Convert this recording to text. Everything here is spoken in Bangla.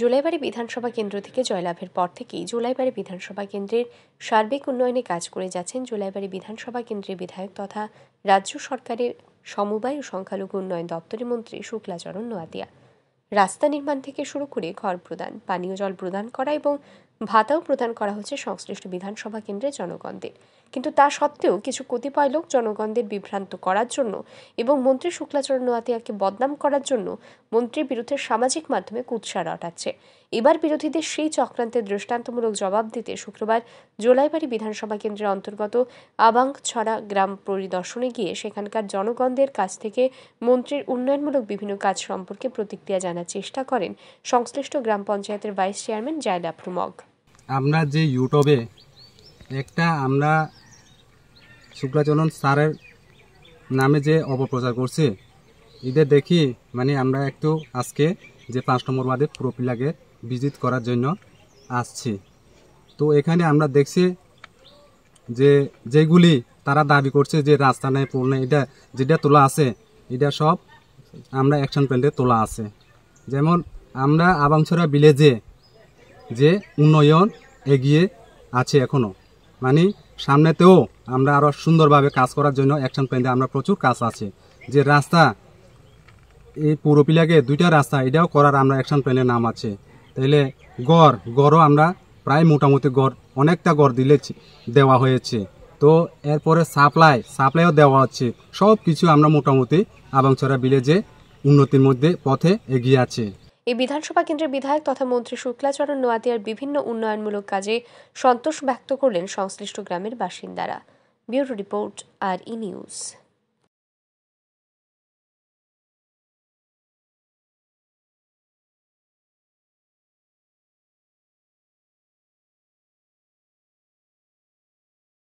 জুলাইবাড়ি বিধানসভা কেন্দ্র থেকে জয়লাভের পর থেকেই জুলাইবাড়ি বিধানসভা কেন্দ্রের সার্বিক উন্নয়নে কাজ করে যাচ্ছেন জুলাইবাড়ি বিধানসভা কেন্দ্রের বিধায়ক তথা রাজ্য সরকারের সমবায় ও সংখ্যালঘু উন্নয়ন দপ্তরের মন্ত্রী শুক্লাচরণ নোয়াতিয়া রাস্তা নির্মাণ থেকে শুরু করে ঘর প্রদান পানীয় জল প্রদান করা এবং ভাতাও প্রদান করা হচ্ছে সংশ্লিষ্ট বিধানসভা কেন্দ্রে জনগণদের কিন্তু তা সত্ত্বেও কিছু কতিপয় লোক জনগণদের বিভ্রান্ত করার জন্য এবং মন্ত্রী শুক্লাচরণ নোয়াতিয়াকে বদনাম করার জন্য মন্ত্রীর বিরুদ্ধে সামাজিক মাধ্যমে কুৎসার রটাচ্ছে এবার বিরোধীদের সেই চক্রান্তের দৃষ্টান্তমূলক জবাব দিতে শুক্রবার জোলাইবাড়ি বিধানসভা কেন্দ্রের অন্তর্গত আবাংছড়া গ্রাম পরিদর্শনে গিয়ে সেখানকার জনগণদের কাছ থেকে মন্ত্রীর উন্নয়নমূলক বিভিন্ন কাজ সম্পর্কে প্রতিক্রিয়া জানার চেষ্টা করেন সংশ্লিষ্ট গ্রাম পঞ্চায়েতের ভাইস চেয়ারম্যান জায়দা প্রমগ আমরা যে ইউটিউবে একটা আমরা শুক্লাচরণ স্যারের নামে যে অপপ্রচার করছি ঈদের দেখি মানে আমরা একটু আজকে যে পাঁচ নম্বর ওয়ার্ডে প্রোপিলাকে ভিজিট করার জন্য আসছি তো এখানে আমরা দেখছি যে যেগুলি তারা দাবি করছে যে রাস্তা নেই পোল নেই এটা যেটা তোলা আছে এটা সব আমরা অ্যাকশন প্ল্যান্টে তোলা আছে যেমন আমরা আবাংছড়া ভিলেজে যে উন্নয়ন এগিয়ে আছে এখনও মানে সামনেতেও আমরা আরও সুন্দরভাবে কাজ করার জন্য অ্যাকশন প্ল্যানে আমরা প্রচুর কাজ আছে যে রাস্তা এই পুরোপিলাকে দুইটা রাস্তা এটাও করার আমরা অ্যাকশন প্ল্যানে নাম আছে তাইলে গড় গড়ও আমরা প্রায় মোটামুটি গড় অনেকটা গড় দিলে দেওয়া হয়েছে তো এরপরে সাপ্লাই সাপ্লাইও দেওয়া হচ্ছে সব কিছু আমরা মোটামুটি আবাংছড়া ভিলেজে উন্নতির মধ্যে পথে এগিয়ে আছে এই বিধানসভা কেন্দ্রের বিধায়ক তথা মন্ত্রী শুক্লাচরণ নোয়াতিয়ার বিভিন্ন উন্নয়নমূলক কাজে সন্তোষ ব্যক্ত করলেন সংশ্লিষ্ট গ্রামের বাসিন্দারা bureau report R E news